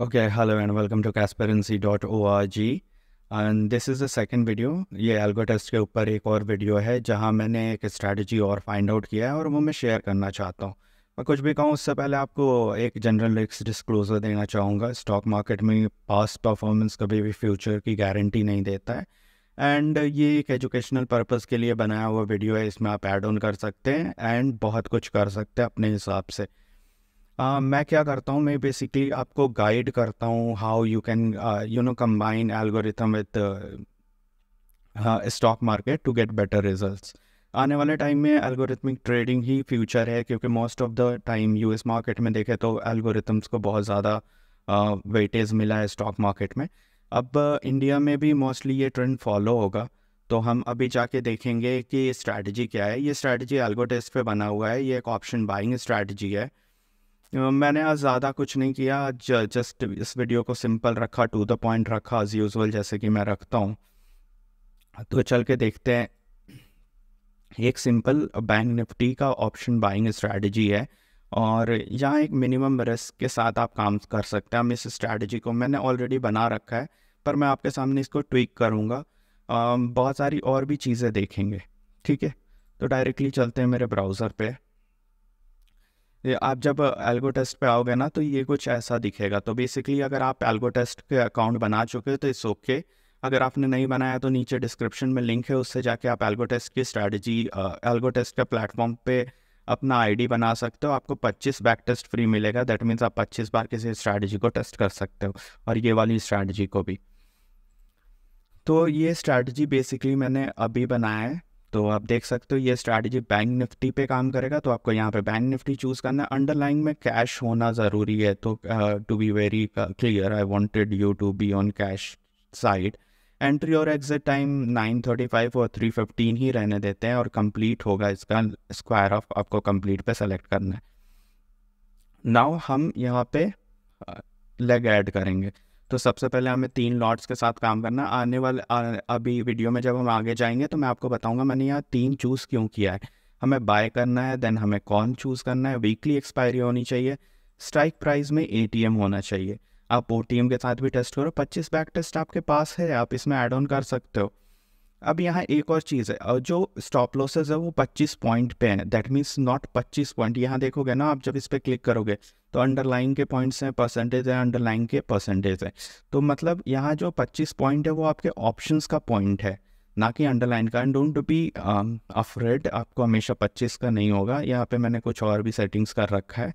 Okay, hello and welcome to जी and this is the second video. ये algo test के ऊपर एक और वीडियो है जहां मैंने एक स्ट्रैटेजी और फाइंड आउट किया है और वो मैं शेयर करना चाहता हूं मैं कुछ भी कहूं उससे पहले आपको एक जनरल रिक्स डिस्क्लोजर देना चाहूँगा स्टॉक मार्केट में पास्ट परफॉर्मेंस कभी भी फ्यूचर की गारंटी नहीं देता है एंड ये एक एजुकेशनल पर्पज़ के लिए बनाया हुआ वीडियो है इसमें आप एड ऑन कर सकते हैं एंड बहुत कुछ कर सकते हैं अपने हिसाब से मैं क्या करता हूँ मैं बेसिकली आपको गाइड करता हूँ how you can you know combine algorithm with stock market to get better results आने वाले टाइम में एल्गोरिथमिक ट्रेडिंग ही फ्यूचर है क्योंकि most of the time U S market में देखें तो एल्गोरिथम्स को बहुत ज़्यादा वेटेज uh, मिला है स्टॉक मार्केट में अब इंडिया में भी मोस्टली ये ट्रेंड फॉलो होगा तो हम अभी जाके देखेंगे कि स्ट्रैटेजी क्या है ये स्ट्रैटेजी एल्गोटेस्ट पे बना हुआ है ये एक ऑप्शन बाइंग स्ट्रैटेजी है मैंने आज ज़्यादा कुछ नहीं किया आज जस्ट इस वीडियो को सिंपल रखा टू द पॉइंट रखा एज यूजल जैसे कि मैं रखता हूँ तो चल के देखते हैं एक सिंपल बैंक निफ्टी का ऑप्शन बाइंग स्ट्रेटजी है और यहाँ एक मिनिमम रिस्क के साथ आप काम कर सकते हैं हम इस स्ट्रैटेजी को मैंने ऑलरेडी बना रखा है पर मैं आपके सामने इसको ट्विक करूँगा बहुत सारी और भी चीज़ें देखेंगे ठीक है तो डायरेक्टली चलते हैं मेरे ब्राउज़र पर आप जब एल्गो टेस्ट पे आओगे ना तो ये कुछ ऐसा दिखेगा तो बेसिकली अगर आप एल्गो टेस्ट के अकाउंट बना चुके हो तो इस ओके अगर आपने नहीं बनाया तो नीचे डिस्क्रिप्शन में लिंक है उससे जाके आप एल्गो टेस्ट की स्ट्रैटेजी एल्गो टेस्ट के प्लेटफॉर्म पे अपना आईडी बना सकते हो आपको 25 बैक टेस्ट फ्री मिलेगा दैट मीन्स आप 25 बार किसी स्ट्रैटेजी को टेस्ट कर सकते हो और ये वाली स्ट्रैटेजी को भी तो ये स्ट्रैटेजी बेसिकली मैंने अभी बनाया है तो आप देख सकते हो ये स्ट्रैटेजी बैंक निफ्टी पे काम करेगा तो आपको यहाँ पे बैंक निफ्टी चूज़ करना है अंडरलाइंग में कैश होना ज़रूरी है तो to be very clear I wanted you to be on cash side entry और एग्जिट टाइम 9:35 और 3:15 ही रहने देते हैं और कंप्लीट होगा इसका स्क्वायर ऑफ आपको कंप्लीट पे सेलेक्ट करना है नाउ हम यहाँ पे लेग uh, एड करेंगे तो सबसे पहले हमें तीन लॉट्स के साथ काम करना आने वाले अभी वीडियो में जब हम आगे जाएंगे तो मैं आपको बताऊंगा मैंने यहाँ तीन चूज़ क्यों किया है हमें बाय करना है देन हमें कौन चूज़ करना है वीकली एक्सपायरी होनी चाहिए स्ट्राइक प्राइस में ए होना चाहिए आप ओ के साथ भी टेस्ट करो पच्चीस बैक टेस्ट आपके पास है आप इसमें ऐड ऑन कर सकते हो अब यहाँ एक और चीज़ है और जो स्टॉप लॉसेज है वो 25 पॉइंट पे है दैट मीन्स नॉट 25 पॉइंट यहाँ देखोगे ना आप जब इस पर क्लिक करोगे तो अंडरलाइन के पॉइंट्स हैं परसेंटेज है अंडरलाइन के परसेंटेज है तो मतलब यहाँ जो पच्चीस पॉइंट है वो आपके ऑप्शंस का पॉइंट है ना कि अंडरलाइन का एंड डोंट बी अफ्रेड आपको हमेशा पच्चीस का नहीं होगा यहाँ पे मैंने कुछ और भी सेटिंग्स कर रखा है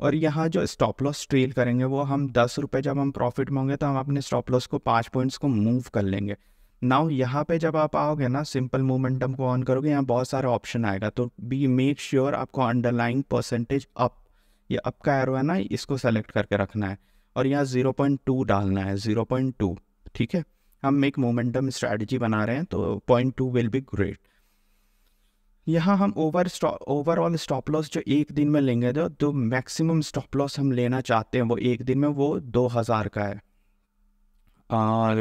और यहाँ जो स्टॉप लॉस ट्रेल करेंगे वो हम दस रुपये जब हम प्रॉफिट में होंगे तो हम अपने स्टॉप लॉस को पाँच पॉइंट्स को मूव कर लेंगे नाउ यहाँ पे जब आप आओगे ना सिंपल मोमेंटम को ऑन करोगे यहाँ बहुत सारे ऑप्शन आएगा तो बी मेक श्योर आपको अंडरलाइन परसेंटेज अप ये अप का एरो है ना इसको सेलेक्ट करके रखना है और यहाँ ज़ीरो पॉइंट टू डालना है ज़ीरो पॉइंट टू ठीक है हम एक मोमेंटम स्ट्रेटजी बना रहे हैं तो point two will be great यहाँ हम ओवर ओवरऑल स्टॉप लॉस जो एक दिन में लेंगे जो तो मैक्सिमम स्टॉप लॉस हम लेना चाहते हैं वो एक दिन में वो दो हज़ार का है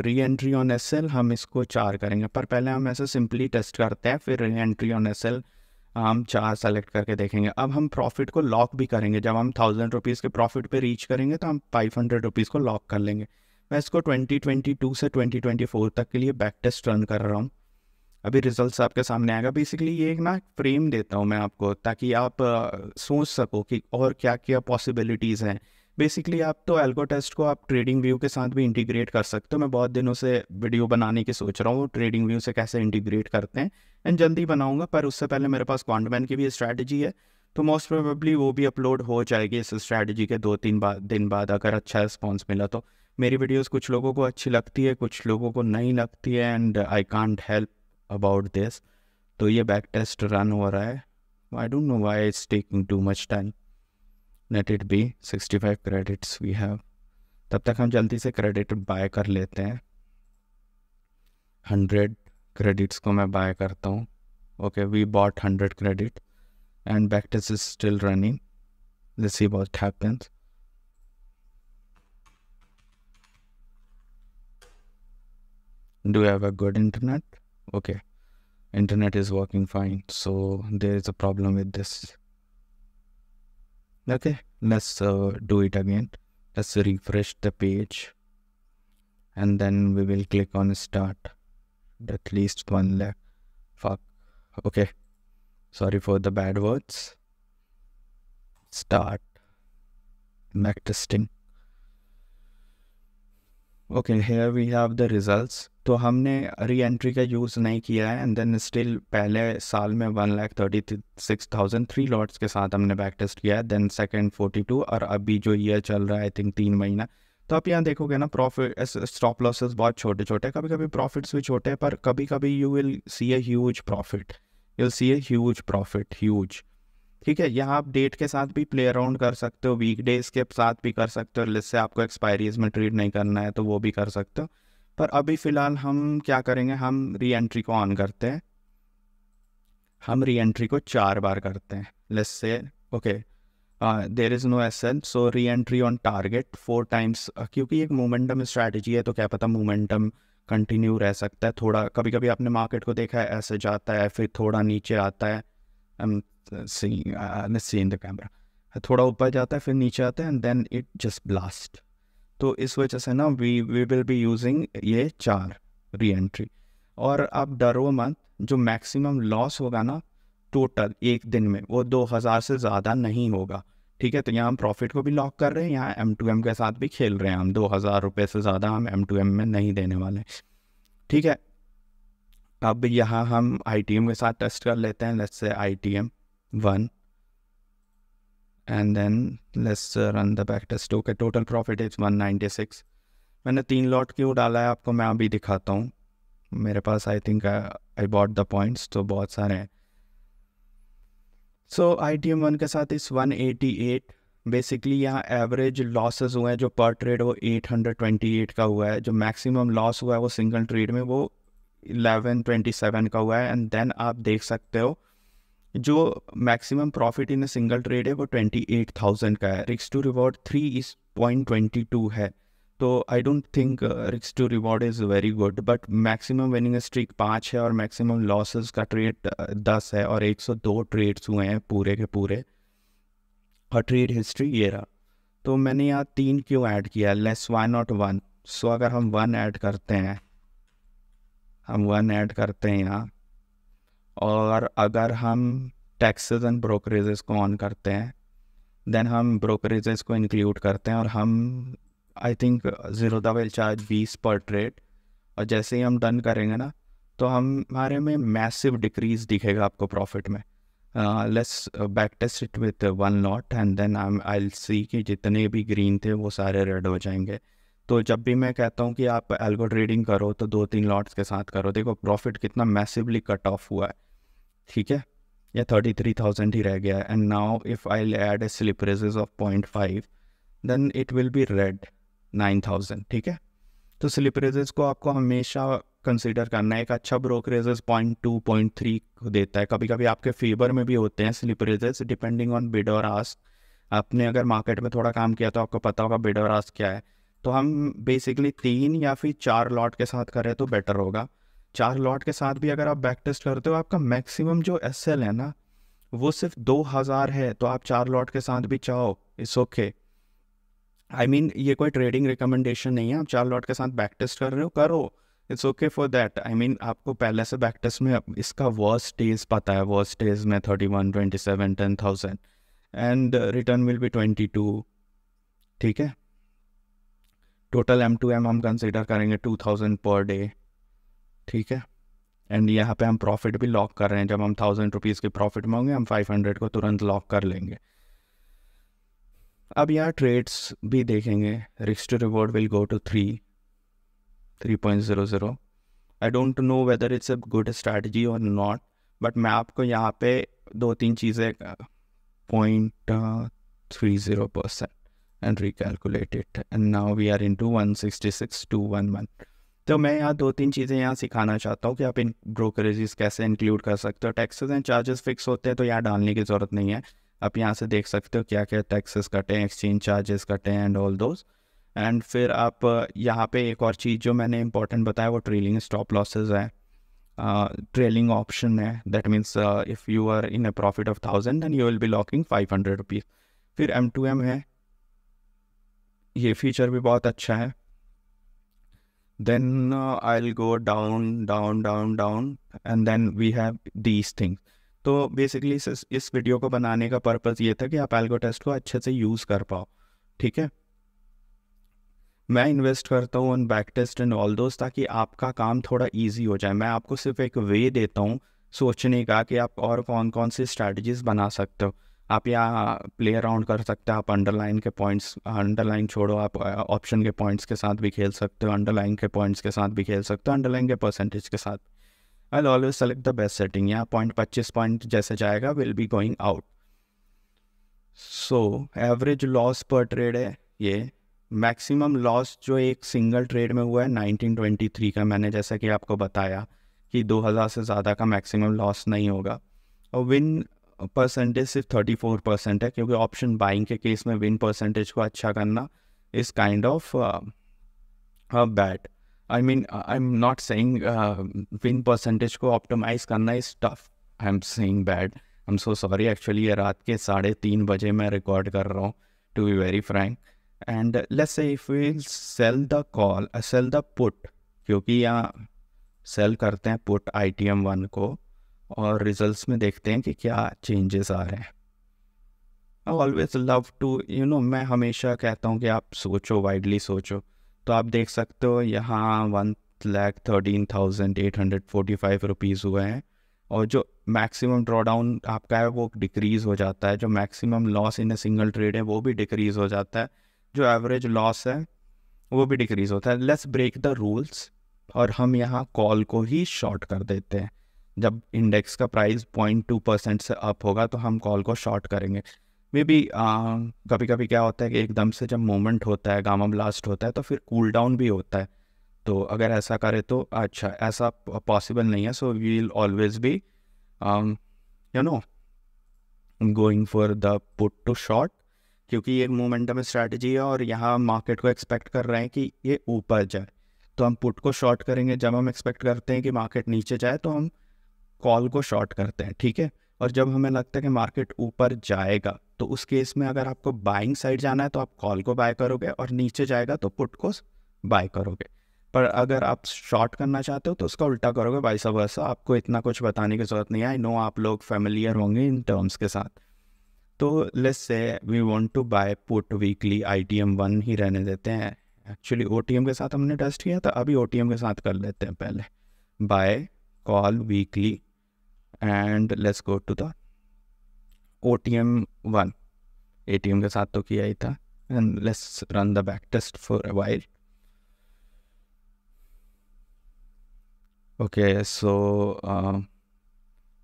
री एंट्री ऑन एस हम इसको चार करेंगे पर पहले हम ऐसे सिंपली टेस्ट करते हैं फिर री एंट्री ऑन एस एल हम चार सेलेक्ट करके देखेंगे अब हम प्रॉफिट को लॉक भी करेंगे जब हम थाउजेंड रुपीज़ के प्रॉफिट पे रीच करेंगे तो हम फाइव हंड्रेड रुपीज़ को लॉक कर लेंगे मैं इसको ट्वेंटी ट्वेंटी टू से ट्वेंटी ट्वेंटी फोर तक के लिए बैक टेस्ट रन कर रहा हूँ अभी रिजल्ट आपके सामने आएगा बेसिकली ये एक ना फ्रेम देता हूँ मैं आपको ताकि आप आ, सोच सको कि और क्या क्या पॉसिबिलिटीज़ हैं बेसिकली आप तो एल्गो टेस्ट को आप ट्रेडिंग व्यू के साथ भी इंटीग्रेट कर सकते हो मैं बहुत दिनों से वीडियो बनाने की सोच रहा हूँ ट्रेडिंग व्यू से कैसे इंटीग्रेट करते हैं एंड जल्दी बनाऊँगा पर उससे पहले मेरे पास क्वांटमैन की भी स्ट्रैटेजी है तो मोस्ट प्रोबेबली वो भी अपलोड हो जाएगी इस स्ट्रैटेजी के दो तीन बा, दिन बाद अगर अच्छा रिस्पॉन्स मिला तो मेरी वीडियोज़ कुछ लोगों को अच्छी लगती है कुछ लोगों को नहीं लगती है and I can't help about this तो ये बैक टेस्ट रन हो रहा है आई don't know why is taking too much time let it be sixty five credits credits we have तब तक हम जल्दी से क्रेडिट बाय कर लेते हैं हंड्रेड क्रेडिट्स को मैं बाय करता हूँ okay we bought hundred credit and back test is still running let's see what happens do you have a good internet okay internet is working fine so there is a problem with this okay let's uh, do it again let's refresh the page and then we will click on start at least one left fuck okay sorry for the bad words start back testing okay here we have the results तो हमने re entry का use नहीं किया है and then still पहले साल में one lakh thirty six thousand three lots के साथ हमने बैक टेस्ट किया है देन सेकेंड फोर्टी टू और अभी जो ईयर चल रहा है आई थिंक तीन महीना तो आप यहाँ देखोगे ना प्रॉफिट स्टॉप लॉसेस बहुत छोटे छोटे कभी कभी प्रॉफिट्स भी छोटे पर कभी कभी you will see a huge profit you will see a huge profit huge ठीक है यहाँ आप डेट के साथ भी प्ले अराउंड कर सकते हो वीक डेज के साथ भी कर सकते हो लिस्ट से आपको एक्सपायरीज में ट्रीट नहीं करना है तो वो भी कर सकते हो पर अभी फ़िलहाल हम क्या करेंगे हम री एंट्री को ऑन करते हैं हम री एंट्री को चार बार करते हैं let's say okay there is no S L so reentry on target four times क्योंकि एक मोमेंटम स्ट्रैटेजी है तो क्या पता मोमेंटम कंटिन्यू रह सकता है थोड़ा कभी कभी आपने मार्केट को देखा है ऐसे जाता है फिर थोड़ा नीचे आता है सी uh, let's see in थोड़ा ऊपर जाता है फिर नीचे आता है and then it just blast तो इस वजह से ना we we will be using ये चार री एंट्री और आप डरो मत जो मैक्सिमम लॉस होगा ना टोटल एक दिन में वो दो हज़ार से ज़्यादा नहीं होगा ठीक है तो यहाँ हम प्रॉफिट को भी लॉक कर रहे हैं यहाँ एम टू एम के साथ भी खेल रहे हैं हम दो हज़ार रुपये से ज़्यादा हम एम टू एम में नहीं देने वाले ठीक है अब यहाँ हम आई टी एम के साथ टेस्ट कर लेते हैं let's say I T M 1 and then let's uh, run the back test okay total profit is 196 मैंने तीन लॉट क्यों डाला है आपको मैं अभी दिखाता हूँ मेरे पास I think I bought the points तो बहुत सारे हैं so I T M one के साथ इस 188 बेसिकली यहाँ एवरेज लॉसेस हुए हैं जो पर ट्रेड वो 828 का हुआ है जो मैक्सिमम लॉस हुआ है वो सिंगल ट्रेड में वो 1127 का हुआ है एंड देन आप देख सकते हो जो maximum profit in single trade है वो ट्वेंटी एट थाउजेंड का है रिक्स टू रिवॉर्ड थ्री इस पॉइंट ट्वेंटी टू है तो आई डोंट थिंक रिक्स to reward is very good but maximum winning streak पाँच है और मैक्सिमम लॉसेस का ट्रेड uh, दस है और एक सौ दो ट्रेड्स हुए हैं पूरे के पूरे और ट्रेड हिस्ट्री ये रहा तो मैंने यहाँ तीन क्यों ऐड किया less one not one so अगर हम वन ऐड करते हैं हम वन ऐड करते हैं यहाँ और अगर हम टैक्सेस एंड ब्रोकरेजेस को ऑन करते हैं देन हम ब्रोकरेजेस को इंक्लूड करते हैं और हम I think zero the well charge बीस पर ट्रेड और जैसे ही हम डन करेंगे ना तो हमारे में मैसिव डिक्रीज दिखेगा आपको प्रॉफिट में let's back test it with one lot and then I I see कि जितने भी ग्रीन थे वो सारे रेड हो जाएंगे तो जब भी मैं कहता हूँ कि आप एल्गो ट्रेडिंग करो तो दो तीन लॉट्स के साथ करो देखो प्रॉफिट कितना मैसिवली कट ऑफ हुआ है ठीक है या थर्टी थ्री थाउजेंड ही रह गया and now if I add a slippages of point five then it will be red nine thousand ठीक है तो स्लिपरेजेस को आपको हमेशा कंसिडर करना है एक अच्छा brokerages point two point three देता है कभी कभी आपके फेवर में भी होते हैं स्लिपरेजेस डिपेंडिंग ऑन बिड और आस आपने अगर मार्केट में थोड़ा काम किया तो आपको पता होगा बिड और आस क्या है तो हम बेसिकली तीन या फिर चार लॉट के साथ करें तो बेटर होगा चार लॉट के साथ भी अगर आप बैक टेस्ट करते हो आपका मैक्सिमम जो एस है ना वो सिर्फ दो हज़ार है तो आप चार लॉट के साथ भी चाहो इट्स ओके आई मीन ये कोई ट्रेडिंग रिकमेंडेशन नहीं है आप चार लॉट के साथ बैक टेस्ट कर रहे हो करो it's okay for that I mean आपको पहले से बैक टेस्ट में इसका वर्स्ट डेज पता है वर्स्ट डेज में thirty one twenty seven ten thousand and return will be twenty two ठीक है टोटल एम टू एम हम कंसिडर करेंगे टू थाउजेंड पर डे ठीक है एंड यहाँ पे हम प्रॉफिट भी लॉक कर रहे हैं जब हम थाउजेंड रुपीज़ के प्रॉफिट मांगे हम फाइव हंड्रेड को तुरंत लॉक कर लेंगे अब यहाँ ट्रेड्स भी देखेंगे risk to reward will go to three three point zero zero I don't know whether it's a good strategy और नॉट बट मैं आपको यहाँ पे दो तीन चीज़ें point three zero percent and recalculate it and now we are in two one sixty six two one one तो मैं यहाँ दो तीन चीज़ें यहाँ सिखाना चाहता हूँ कि आप इन ब्रोकरेजेस कैसे इंक्लूड कर सकते हो टैक्सेस एंड चार्जेस फिक्स होते हैं तो यहाँ डालने की ज़रूरत नहीं है आप यहाँ से देख सकते हो क्या क्या टैक्सेस कटे हैं एक्सचेंज चार्जेस कटे हैं एंड ऑल दोज एंड फिर आप यहाँ पे एक और चीज़ जो मैंने इंपॉर्टेंट बताया वो ट्रेलिंग स्टॉप लॉसेज है ट्रेलिंग ऑप्शन है that means if you are in a profit of thousand than you will be locking five hundred rupees फिर एम टू एम है ये फीचर भी बहुत अच्छा है then uh, I'll go down, down, down, down, and then we have these things. तो basically इस, इस वीडियो को बनाने का पर्पज़ ये था कि आप एल्गो टेस्ट को अच्छे से यूज़ कर पाओ ठीक है मैं इन्वेस्ट करता हूँ on back test and all दोस्त ताकि आपका काम थोड़ा इजी हो जाए मैं आपको सिर्फ एक वे देता हूँ सोचने का कि आप और कौन कौन सी स्ट्रैटेजीज बना सकते हो आप यहाँ प्ले अराउंड कर सकते हैं आप अंडरलाइन के पॉइंट्स अंडरलाइन छोड़ो आप ऑप्शन के पॉइंट्स के साथ भी खेल सकते हो अंडरलाइन के पॉइंट्स के साथ भी खेल सकते हो अंडरलाइन के परसेंटेज के साथ I always select the best setting यहाँ पॉइंट पच्चीस पॉइंट जैसे जाएगा will be going out so average loss per trade है ये मैक्सिमम लॉस जो एक सिंगल ट्रेड में हुआ है 1923 का मैंने जैसा कि आपको बताया कि 2000 से ज़्यादा का मैक्सिमम लॉस नहीं होगा और विन परसेंटेज सिर्फ थर्टी फोर परसेंट है क्योंकि ऑप्शन बाइंग के केस में विन परसेंटेज को अच्छा करना is kind of bad I mean I am not saying win percentage को ऑप्टिमाइज करना is tough I am saying bad I am so sorry actually ये रात के साढ़े तीन बजे मैं रिकॉर्ड कर रहा हूँ to be very frank and let's say if we sell the call sell the put क्योंकि यहाँ सेल करते हैं put I T M one को और रिजल्ट्स में देखते हैं कि क्या चेंजेस आ रहे हैं I always love to you know मैं हमेशा कहता हूँ कि आप सोचो वाइडली सोचो तो आप देख सकते हो यहाँ one lakh thirteen thousand eight hundred forty five rupees हुए हैं और जो मैक्सिमम ड्रॉडाउन आपका है वो डिक्रीज़ हो जाता है जो maximum loss in a single trade है वो भी डिक्रीज़ हो जाता है जो एवरेज लॉस है वो भी डिक्रीज़ होता है लेट्स ब्रेक द रूल्स और हम यहाँ कॉल को ही शॉर्ट कर देते हैं जब इंडेक्स का प्राइस पॉइंट टू परसेंट से अप होगा तो हम कॉल को शॉर्ट करेंगे मे बी कभी कभी क्या होता है कि एकदम से जब मोमेंट होता है गामा ब्लास्ट होता है तो फिर कूल cool डाउन भी होता है तो अगर ऐसा करे तो अच्छा ऐसा पॉसिबल नहीं है so we will always be you know going for the put to short क्योंकि ये मोमेंटम स्ट्रैटेजी है और यहाँ मार्केट को एक्सपेक्ट कर रहे हैं कि ये ऊपर जाए तो हम पुट को शॉर्ट करेंगे जब हम एक्सपेक्ट करते हैं कि मार्केट नीचे जाए तो हम कॉल को शॉर्ट करते हैं ठीक है और जब हमें लगता है कि मार्केट ऊपर जाएगा तो उस केस में अगर आपको बाइंग साइड जाना है तो आप कॉल को बाय करोगे और नीचे जाएगा तो पुट को बाय करोगे पर अगर आप शॉर्ट करना चाहते हो तो उसका उल्टा करोगे बाई सब वैसा आपको इतना कुछ बताने की ज़रूरत नहीं है आई नो आप लोग फैमिलियर होंगे इन टर्म्स के साथ तो let's say we want to buy put weekly I T M one ही रहने देते हैं एक्चुअली ओ टी एम के साथ हमने टेस्ट किया था अभी ओ टी एम के साथ कर लेते हैं पहले buy call weekly and let's go to the O T M one A T M के साथ तो किया ही था and let's run the back test for a while okay so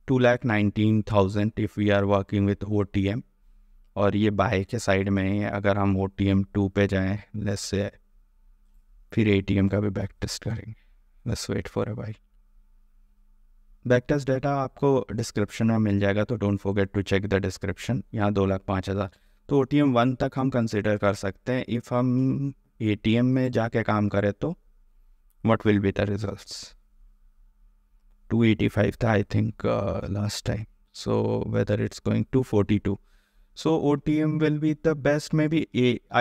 two nineteen thousand if we are working with O T M और ये bye के side में है अगर हम ओ टी एम टू पे जाएँ लेस से फिर ए टी एम का भी बैक टेस्ट करेंगे let's wait for a while backtest data आपको डिस्क्रिप्शन में मिल जाएगा तो don't forget to check the description यहाँ दो लाख पाँच हज़ार तो ओ टी एम वन तक हम कंसिडर कर सकते हैं इफ़ हम ए टी एम में जाके काम करें तो what will be the result two eighty five था I think last time so so whether it's going to to O T M will be the best maybe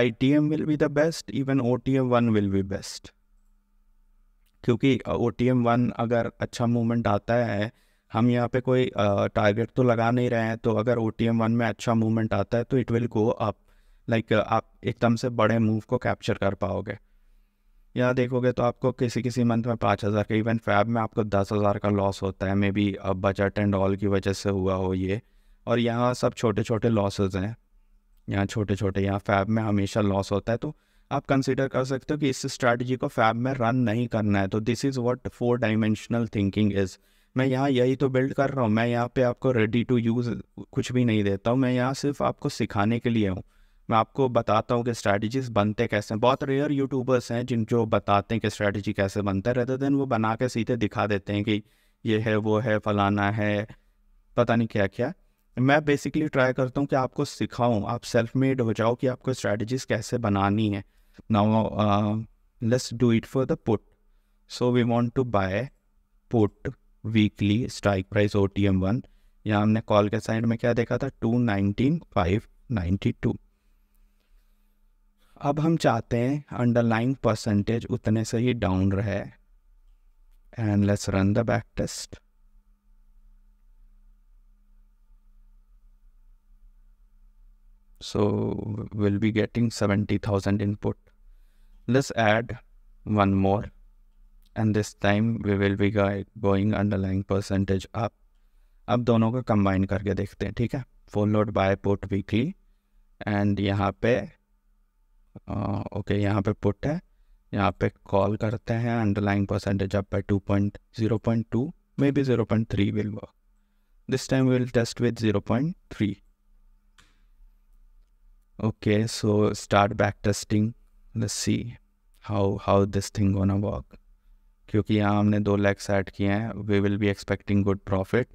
I T M will be the best even O T M one will be best क्योंकि O T M one अगर अच्छा movement आता है हम यहाँ पे कोई target तो लगा नहीं रहे हैं तो अगर ओ टी एम वन में अच्छा मूवमेंट आता है तो it will go up like आप एकदम से बड़े मूव को कैप्चर कर पाओगे यहाँ देखोगे तो आपको किसी किसी मंथ में पाँच हज़ार का इवन फैब में आपको दस हज़ार का लॉस होता है maybe budget and all की वजह से हुआ हो ये और यहाँ सब छोटे छोटे लॉसेज हैं यहाँ छोटे छोटे यहाँ फैब में हमेशा लॉस होता है तो आप कंसिडर कर सकते हो कि इस स्ट्रैटेजी को फैब में रन नहीं करना है तो this is what four dimensional thinking is मैं यहाँ यही तो बिल्ड कर रहा हूँ मैं यहाँ पे आपको रेडी टू यूज़ कुछ भी नहीं देता हूँ मैं यहाँ सिर्फ आपको सिखाने के लिए हूँ मैं आपको बताता हूँ कि स्ट्रैटेजीज बनते कैसे हैं बहुत रेयर यूट्यूबर्स हैं जिन जो बताते हैं कि स्ट्रैटेजी कैसे बनता है रहते दिन वो बना के सीधे दिखा देते हैं कि ये है वो है फलाना है पता नहीं क्या क्या मैं बेसिकली ट्राई करता हूँ कि आपको सिखाऊँ आप सेल्फ मेड हो जाओ कि आपको स्ट्रैटेजीज कैसे बनानी है Now uh, let's do it for the put. So we want to buy put weekly strike price OTM one यहाँ हमने कॉल के साइड में क्या देखा था two nineteen five ninety two अब हम चाहते हैं अंडरलाइन परसेंटेज उतने से ही डाउन रहे and let's run the back test so we'll be getting 70,000 input let's add one more and this time we will be going underlying percentage up अब दोनों को कंबाइन करके देखते हैं ठीक है full load buy put weekly and यहाँ पे ओके यहाँ पे पुट है यहाँ पे कॉल करते हैं underlying percentage up by two point zero point two maybe zero point three will work this time will test with zero point three okay so start back testing see how how this thing thing a work क्योंकि यहाँ हमने दो lakhs add किए हैं we will be expecting good profit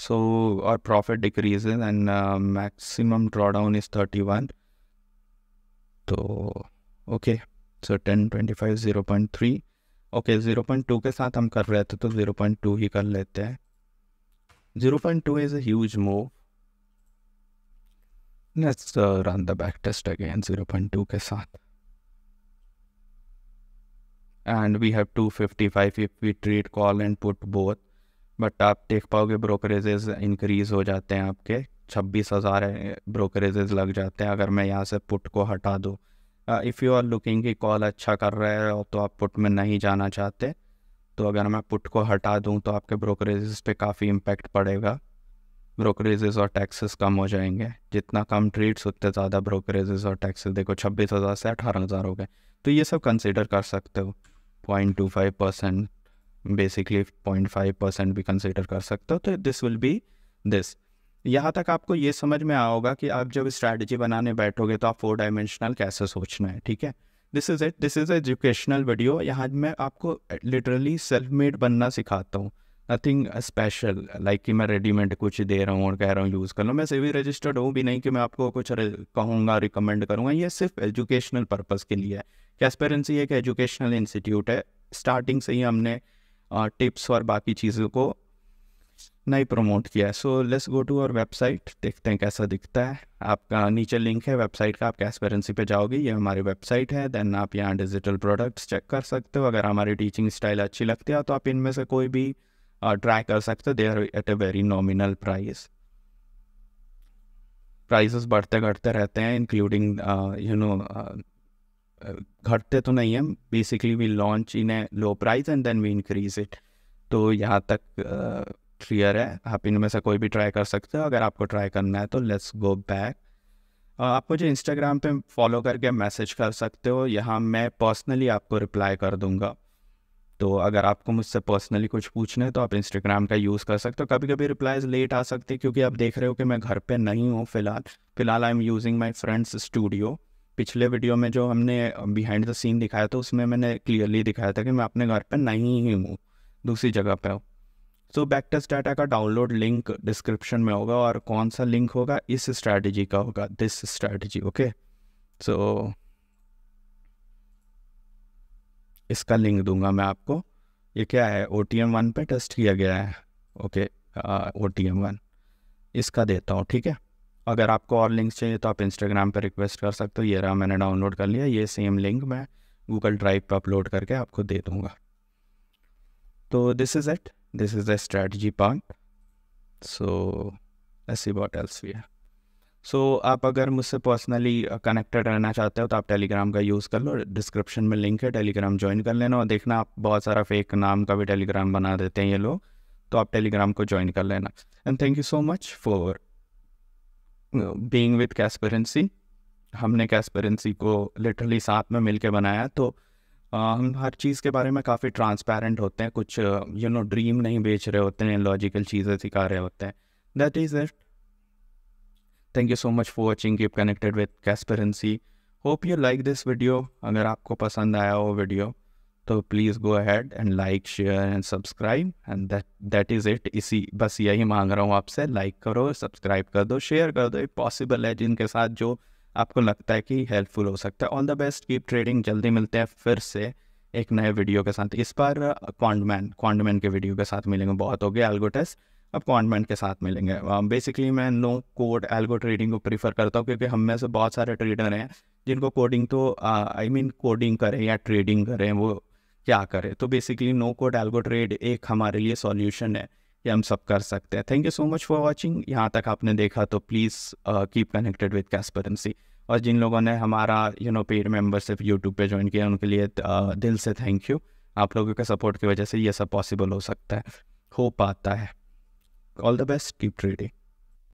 so और profit decrease and maximum drawdown is thirty one तो okay so ten twenty five zero point three okay zero point two के साथ हम कर रहे थे तो ज़ीरो पॉइंट टू ही कर लेते हैं zero point two is a huge move the back test again zero point two के साथ and we have two fifty five if we treat call and put both but आप देख पाओगे ब्रोकरेजेज increase हो जाते हैं आपके छब्बीस हज़ार ब्रोकरेजेज लग जाते हैं अगर मैं यहाँ से पुट को हटा दूँ इफ़ यू आर लुकिंग की कॉल अच्छा कर रहे हो तो आप पुट में नहीं जाना चाहते तो अगर मैं पुट को हटा दूँ तो आपके ब्रोकरेजेस पे काफ़ी इम्पेक्ट पड़ेगा ब्रोकरेजेस और टैक्सेस कम हो जाएंगे जितना कम ट्रेड्स उतने ज़्यादा ब्रोकरेजेस और टैक्सेस देखो छब्बीस हज़ार से अठारह हज़ार हो गए तो ये सब कंसिडर कर सकते हो point two five percent basically point five percent भी कंसिडर कर सकते हो तो दिस विल बी दिस यहाँ तक आपको ये समझ में आया होगा कि आप जब स्ट्रैटेजी बनाने बैठोगे तो आप फोर डायमेंशनल कैसे सोचना है ठीक है this is it this is educational video यहाँ मैं आपको लिटरली सेल्फ मेड बनना सिखाता हूँ नथिंग स्पेशल लाइक कि मैं रेडीमेड कुछ दे रहा हूँ और कह रहा हूँ यूज़ कर लो मैं सेवी रजिस्टर्ड हूँ भी नहीं कि मैं आपको कुछ कहूँगा रिकमेंड करूँगा ये सिर्फ एजुकेशनल पर्पज़ के लिए है कैसपेरेंसी एक एजुकेशनल इंस्टीट्यूट है स्टार्टिंग से ही हमने टिप्स uh, और बाकी चीज़ों को नहीं प्रमोट किया है सो लेट्स गो टू और वेबसाइट देखते हैं कैसा दिखता है आपका नीचे लिंक है वेबसाइट का आप कैसपेरेंसी पे जाओगे ये हमारी वेबसाइट है देन आप यहाँ डिजिटल प्रोडक्ट्स चेक कर सकते हो अगर हमारी टीचिंग स्टाइल अच्छी लगती है तो आप इनमें से कोई भी ट्राई कर सकते they are at a very nominal price prices बढ़ते घटते रहते हैं इंक्लूडिंग यू नो घटते तो नहीं है basically we launch in a low price and then we increase it तो यहाँ तक क्लियर uh, है आप इनमें से कोई भी ट्राई कर सकते हो अगर आपको ट्राई करना है तो लेट्स गो बैक आप मुझे इंस्टाग्राम पे फॉलो करके मैसेज कर सकते हो यहाँ मैं पर्सनली आपको रिप्लाई कर दूंगा तो अगर आपको मुझसे पर्सनली कुछ पूछना है तो आप इंस्टाग्राम का यूज़ कर सकते हो कभी कभी रिप्लाइज लेट आ सकते हैं क्योंकि आप देख रहे हो कि मैं घर पे नहीं हूँ फ़िलहाल फ़िलहाल I am using my friends studio पिछले वीडियो में जो हमने बिहाइंड द सीन दिखाया था उसमें मैंने क्लियरली दिखाया था कि मैं अपने घर पर नहीं ही हूँ दूसरी जगह पर हूँ सो बैक टेस्ट डाटा का डाउनलोड लिंक डिस्क्रिप्शन में होगा और कौन सा लिंक होगा इस स्ट्रैटेजी का होगा दिस स्ट्रैटेजी ओके सो इसका लिंक दूंगा मैं आपको ये क्या है ओ टी एम वन पर टेस्ट किया गया है okay O T M one इसका देता हूँ ठीक है अगर आपको और लिंक्स चाहिए तो आप इंस्टाग्राम पर रिक्वेस्ट कर सकते हो ये रहा मैंने डाउनलोड कर लिया ये सेम लिंक मैं गूगल ड्राइव पर अपलोड करके आपको दे दूँगा तो this is it this is the strategy part so ऐसी बॉट एल्स वी है सो so, आप अगर मुझसे पर्सनली कनेक्टेड रहना चाहते हो तो आप टेलीग्राम का यूज़ कर लो डिस्क्रिप्शन में लिंक है टेलीग्राम ज्वाइन कर लेना और देखना आप बहुत सारा फेक नाम का भी टेलीग्राम बना देते हैं ये लोग तो आप टेलीग्राम को ज्वाइन कर लेना and thank you so much for being with कैस्पेरेंसी हमने कैसपेरेंसी को लिटरली साथ में मिलके बनाया तो आ, हम हर चीज़ के बारे में काफ़ी ट्रांसपेरेंट होते हैं कुछ यू नो ड्रीम नहीं बेच रहे होते हैं लॉजिकल चीज़ें सिखा रहे होते हैं that is it thank you so much for watching keep connected with कैस्पेरेंसी hope you like this video अगर आपको पसंद आया हो वीडियो तो please go ahead and like share and subscribe and that is it इसी बस यही मांग रहा हूँ आपसे लाइक करो सब्सक्राइब कर दो शेयर कर दो पॉसिबल है जिनके साथ जो आपको लगता है कि हेल्पफुल हो सकता है all the best keep trading जल्दी मिलते हैं फिर से एक नए वीडियो के साथ इस बार क्वांडमैन क्वांडमैन के वीडियो के साथ मिलेंगे बहुत हो गया एल्गोटेस्ट अब के साथ मिलेंगे बेसिकली um, मैं नो कोड एल्गो ट्रेडिंग को प्रीफर करता हूँ क्योंकि हम में से बहुत सारे ट्रेडर हैं जिनको कोडिंग तो आई मीन कोडिंग करें या ट्रेडिंग करें वो क्या करें तो basically no code algo trade एक हमारे लिए सॉल्यूशन है ये हम सब कर सकते हैं thank you so much for watching यहाँ तक आपने देखा तो प्लीज़ कीप कनेक्टेड विद कैसपरेंसी और जिन लोगों ने हमारा you know paid membership YouTube पे ज्वाइन किया उनके लिए uh, दिल से थैंक यू आप लोगों के सपोर्ट की वजह से ये सब पॉसिबल हो सकता है हो पाता है All the best. Keep trading.